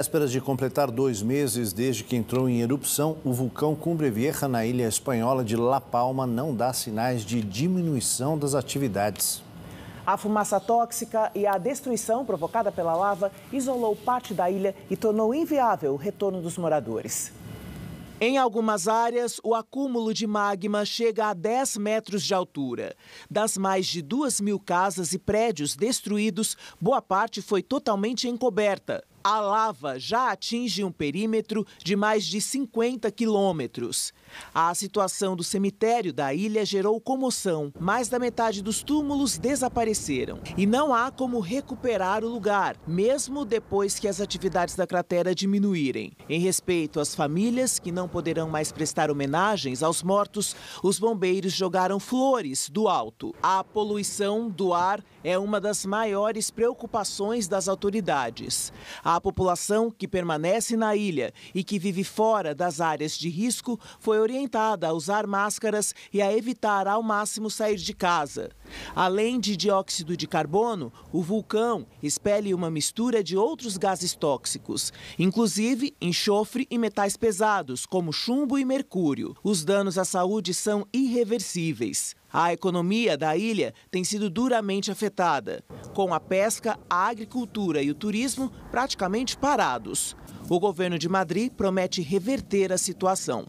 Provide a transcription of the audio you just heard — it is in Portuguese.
Vésperas de completar dois meses desde que entrou em erupção, o vulcão Cumbre Vieja na ilha espanhola de La Palma não dá sinais de diminuição das atividades. A fumaça tóxica e a destruição provocada pela lava isolou parte da ilha e tornou inviável o retorno dos moradores. Em algumas áreas, o acúmulo de magma chega a 10 metros de altura. Das mais de 2 mil casas e prédios destruídos, boa parte foi totalmente encoberta a lava já atinge um perímetro de mais de 50 quilômetros. A situação do cemitério da ilha gerou comoção. Mais da metade dos túmulos desapareceram. E não há como recuperar o lugar, mesmo depois que as atividades da cratera diminuírem. Em respeito às famílias que não poderão mais prestar homenagens aos mortos, os bombeiros jogaram flores do alto. A poluição do ar é uma das maiores preocupações das autoridades. A população que permanece na ilha e que vive fora das áreas de risco foi orientada a usar máscaras e a evitar ao máximo sair de casa. Além de dióxido de carbono, o vulcão expele uma mistura de outros gases tóxicos, inclusive enxofre e metais pesados, como chumbo e mercúrio. Os danos à saúde são irreversíveis. A economia da ilha tem sido duramente afetada com a pesca, a agricultura e o turismo praticamente parados. O governo de Madrid promete reverter a situação.